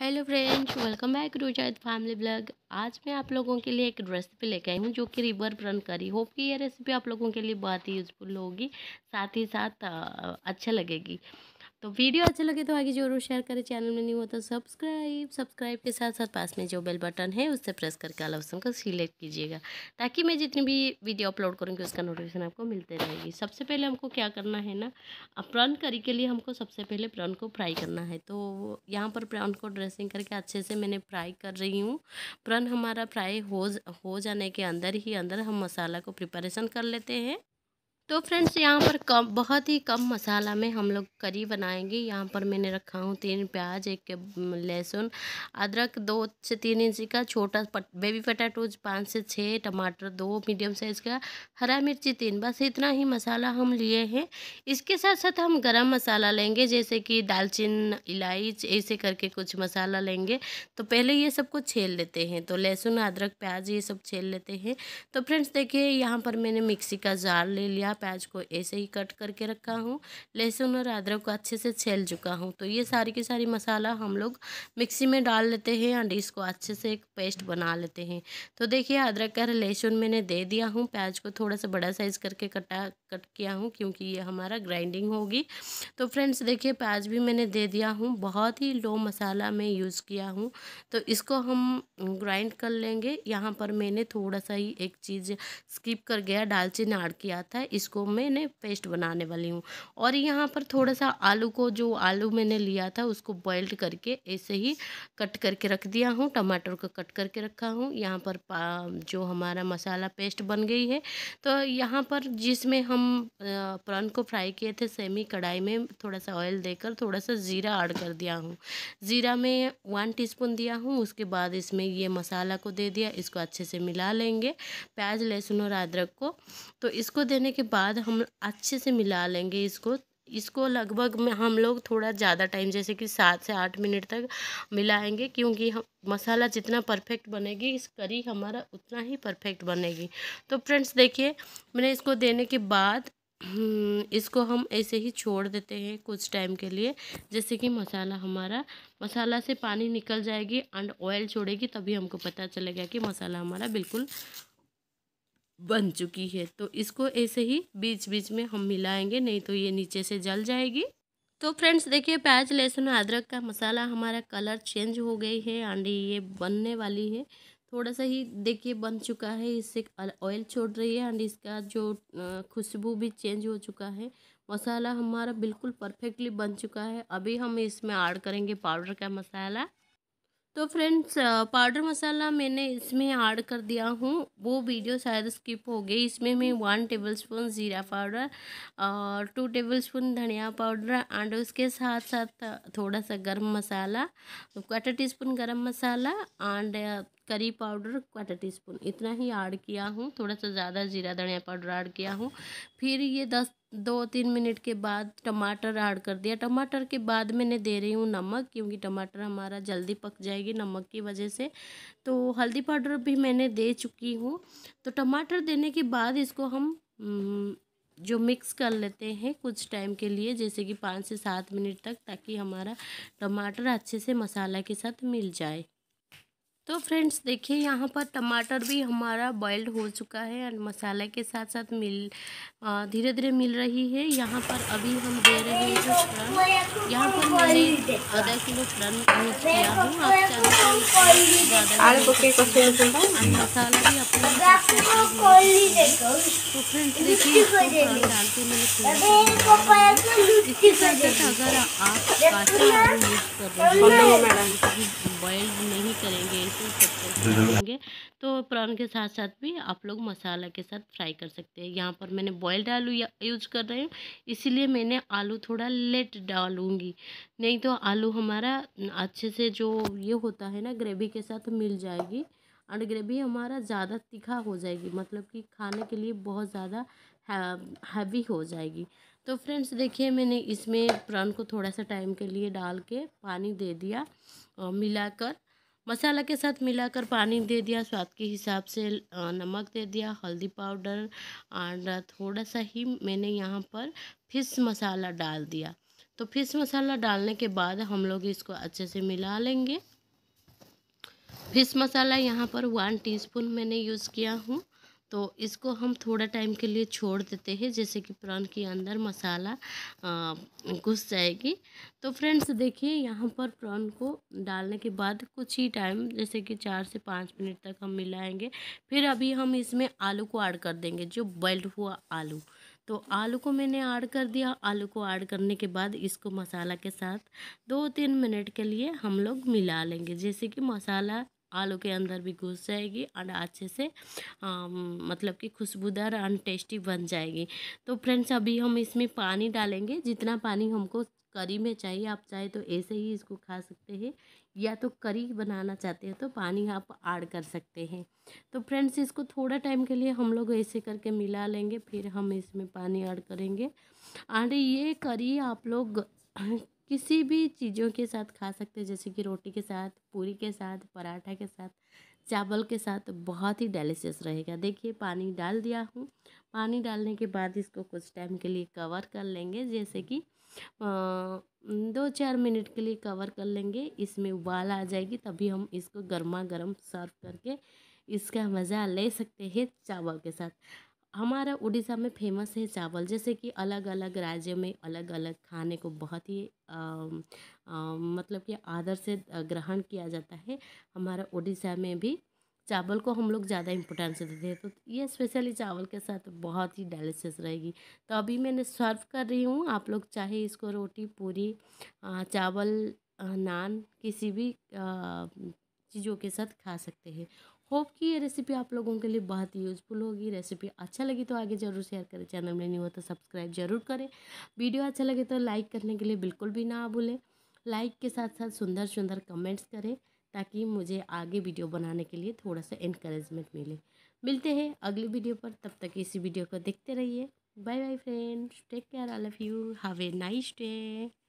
hello friends welcome back रोजाद family blog आज मैं आप लोगों के लिए एक रेसिपी लेके आई हूँ जो कि रिवर ब्रन करी होप कि ये रेसिपी आप लोगों के लिए बहुत ही यूज़फुल होगी साथ ही साथ अच्छा लगेगी तो वीडियो अच्छा लगे तो आगे जरूर शेयर करें चैनल में नहीं हुआ तो सब्सक्राइब सब्सक्राइब के साथ साथ पास में जो बेल बटन है उससे प्रेस करके ऑल ऑप्शन को सिलेक्ट कीजिएगा ताकि मैं जितनी भी वीडियो अपलोड करूँगी उसका नोटिफिकेशन आपको मिलते रहेगी सबसे पहले हमको क्या करना है ना प्रॉन करी के लिए हमको सबसे पहले प्रॉन को फ्राई करना है तो यहाँ पर प्रॉन को ड्रेसिंग करके अच्छे से मैंने फ्राई कर रही हूँ प्रॉन हमारा फ्राई हो हो जाने के अंदर ही अंदर हम मसाला को प्रिपरेशन कर लेते हैं तो फ्रेंड्स यहाँ पर कम बहुत ही कम मसाला में हम लोग करी बनाएंगे यहाँ पर मैंने रखा हूँ तीन प्याज एक लहसुन अदरक दो से तीन इंच का छोटा पट, बेबी पटाटोज पाँच से छः टमाटर दो मीडियम साइज़ का हरा मिर्ची तीन बस इतना ही मसाला हम लिए हैं इसके साथ साथ हम गरम मसाला लेंगे जैसे कि दालचीन इलायच ऐसे करके कुछ मसाला लेंगे तो पहले ये सबको छेल लेते हैं तो लहसुन अदरक प्याज ये सब छेल लेते हैं तो फ्रेंड्स देखिए यहाँ पर मैंने मिक्सी का जार ले लिया प्याज को ऐसे ही कट करके रखा हूँ लहसुन और अदरक को अच्छे से छेल चुका हूँ तो ये सारी की सारी मसाला हम लोग मिक्सी में डाल लेते हैं एंड इसको अच्छे से एक पेस्ट बना लेते हैं तो देखिए अदरक और लहसुन मैंने दे दिया हूँ प्याज को थोड़ा सा बड़ा साइज़ करके कटा कट किया हूँ क्योंकि ये हमारा ग्राइंडिंग होगी तो फ्रेंड्स देखिए प्याज भी मैंने दे दिया हूँ बहुत ही लो मसाला मैं यूज़ किया हूँ तो इसको हम ग्राइंड कर लेंगे यहाँ पर मैंने थोड़ा सा ही एक चीज़ स्किप कर गया दालचीन आड़ किया था इसको मैंने पेस्ट बनाने वाली हूँ और यहाँ पर थोड़ा सा आलू को जो आलू मैंने लिया था उसको बॉइल्ड करके ऐसे ही कट करके रख दिया हूँ टमाटर को कट करके रखा हूँ यहाँ पर जो हमारा मसाला पेस्ट बन गई है तो यहाँ पर जिसमें हम हम प्रॉन को फ्राई किए थे सेमी कढ़ाई में थोड़ा सा ऑयल देकर थोड़ा सा ज़ीरा ऐड कर दिया हूँ ज़ीरा में वन टीस्पून दिया हूँ उसके बाद इसमें ये मसाला को दे दिया इसको अच्छे से मिला लेंगे प्याज लहसुन और अदरक को तो इसको देने के बाद हम अच्छे से मिला लेंगे इसको इसको लगभग में हम लोग थोड़ा ज़्यादा टाइम जैसे कि सात से आठ मिनट तक मिलाएंगे क्योंकि हम मसाला जितना परफेक्ट बनेगी इस करी हमारा उतना ही परफेक्ट बनेगी तो फ्रेंड्स देखिए मैंने इसको देने के बाद हम्म, इसको हम ऐसे ही छोड़ देते हैं कुछ टाइम के लिए जैसे कि मसाला हमारा मसाला से पानी निकल जाएगी एंड ऑयल छोड़ेगी तभी हमको पता चलेगा कि मसाला हमारा बिल्कुल बन चुकी है तो इसको ऐसे ही बीच बीच में हम मिलाएंगे नहीं तो ये नीचे से जल जाएगी तो फ्रेंड्स देखिए प्याज लहसुन अदरक का मसाला हमारा कलर चेंज हो गई है आंडी ये बनने वाली है थोड़ा सा ही देखिए बन चुका है इससे ऑयल छोड़ रही है एंड इसका जो खुशबू भी चेंज हो चुका है मसाला हमारा बिल्कुल परफेक्टली बन चुका है अभी हम इसमें ऐड करेंगे पाउडर का मसाला तो फ्रेंड्स पाउडर मसाला मैंने इसमें ऐड कर दिया हूँ वो वीडियो शायद स्किप हो गई इसमें मैं वन टेबलस्पून ज़ीरा पाउडर और टू टेबलस्पून धनिया पाउडर एंड उसके साथ साथ थोड़ा सा गरम मसाला quarter teaspoon garam masala and curry powder quarter teaspoon इतना ही ऐड किया हूँ थोड़ा सा ज़्यादा जीरा धनिया पाउडर ऐड किया हूँ फिर ये दस दो तीन मिनट के बाद टमाटर ऐड कर दिया टमाटर के बाद मैंने दे रही हूँ नमक क्योंकि टमाटर हमारा जल्दी पक जाएगी नमक की वजह से तो हल्दी पाउडर भी मैंने दे चुकी हूँ तो टमाटर देने के बाद इसको हम जो मिक्स कर लेते हैं कुछ टाइम के लिए जैसे कि पाँच से सात मिनट तक ताकि हमारा टमाटर अच्छे से मसाला के साथ मिल जाए तो फ्रेंड्स देखिए यहाँ पर टमाटर भी हमारा बॉयल्ड हो चुका है और मसाला के साथ साथ मिल धीरे धीरे मिल रही है यहाँ पर अभी हम दे रहे हैं जो यहाँ पर मैंने आधा किलो फ्रन यूज किया हूँ आप चाहें तो मसाला भी अपना तो फ्रेंड्स देखिए डाल के मैंने इसके साथ साथ अगर आप यूज कर रहे हैं तो नहीं करेंगे बिल्कुल सब होंगे तो प्रॉन के साथ साथ भी आप लोग मसाला के साथ फ्राई कर सकते हैं यहाँ पर मैंने बॉयल्ड आलू यूज कर रही हूँ इसीलिए मैंने आलू थोड़ा लेट डालूँगी नहीं तो आलू हमारा अच्छे से जो ये होता है ना ग्रेवी के साथ मिल जाएगी और ग्रेवी हमारा ज़्यादा तीखा हो जाएगी मतलब कि खाने के लिए बहुत ज़्यादा हैवी हो जाएगी तो फ्रेंड्स देखिए मैंने इसमें प्रॉन को थोड़ा सा टाइम के लिए डाल के पानी दे दिया मिलाकर मसाला के साथ मिलाकर पानी दे दिया स्वाद के हिसाब से नमक दे दिया हल्दी पाउडर और थोड़ा सा ही मैंने यहाँ पर फिश मसाला डाल दिया तो फिश मसाला डालने के बाद हम लोग इसको अच्छे से मिला लेंगे फिश मसाला यहाँ पर वन टीस्पून मैंने यूज़ किया हूँ तो इसको हम थोड़ा टाइम के लिए छोड़ देते हैं जैसे कि प्रॉन के अंदर मसाला घुस जाएगी तो फ्रेंड्स देखिए यहाँ पर प्रॉन को डालने के बाद कुछ ही टाइम जैसे कि चार से पाँच मिनट तक हम मिलाएंगे फिर अभी हम इसमें आलू को ऐड कर देंगे जो बॉइल्ड हुआ आलू तो आलू को मैंने ऐड कर दिया आलू को ऐड करने के बाद इसको मसाला के साथ दो तीन मिनट के लिए हम लोग मिला लेंगे जैसे कि मसाला आलू के अंदर भी घुस जाएगी और अच्छे से आ, मतलब कि खुशबूदार एंड टेस्टी बन जाएगी तो फ्रेंड्स अभी हम इसमें पानी डालेंगे जितना पानी हमको करी में चाहिए आप चाहे तो ऐसे ही इसको खा सकते हैं या तो करी बनाना चाहते हैं तो पानी आप ऐड कर सकते हैं तो फ्रेंड्स इसको थोड़ा टाइम के लिए हम लोग ऐसे करके मिला लेंगे फिर हम इसमें पानी ऐड करेंगे और ये करी आप लोग किसी भी चीज़ों के साथ खा सकते हैं जैसे कि रोटी के साथ पूरी के साथ पराठा के साथ चावल के साथ बहुत ही डेलीशियस रहेगा देखिए पानी डाल दिया हूँ पानी डालने के बाद इसको कुछ टाइम के लिए कवर कर लेंगे जैसे कि दो चार मिनट के लिए कवर कर लेंगे इसमें उबाल आ जाएगी तभी हम इसको गर्मा गर्म सर्व करके इसका मज़ा ले सकते हैं चावल के साथ हमारा उड़ीसा में फेमस है चावल जैसे कि अलग अलग राज्य में अलग अलग खाने को बहुत ही आ, आ, मतलब कि आदर से ग्रहण किया जाता है हमारा उड़ीसा में भी चावल को हम लोग ज़्यादा इम्पोर्टेंस देते हैं तो ये स्पेशली चावल के साथ बहुत ही डेलीशियस रहेगी तो अभी मैंने सर्व कर रही हूँ आप लोग चाहे इसको रोटी पूरी चावल नान किसी भी चीज़ों के साथ खा सकते हैं होप कि ये रेसिपी आप लोगों के लिए बहुत ही यूज़फुल होगी रेसिपी अच्छा लगी तो आगे ज़रूर शेयर करें चैनल में नहीं हो तो सब्सक्राइब जरूर करें वीडियो अच्छा लगे तो, तो अच्छा लाइक तो करने के लिए बिल्कुल भी ना भूलें लाइक के साथ साथ सुंदर सुंदर कमेंट्स करें ताकि मुझे आगे वीडियो बनाने के लिए थोड़ा सा इनक्रेजमेंट मिले मिलते हैं अगली वीडियो पर तब तक इसी वीडियो को देखते रहिए bye bye friends take care all of you have a nice day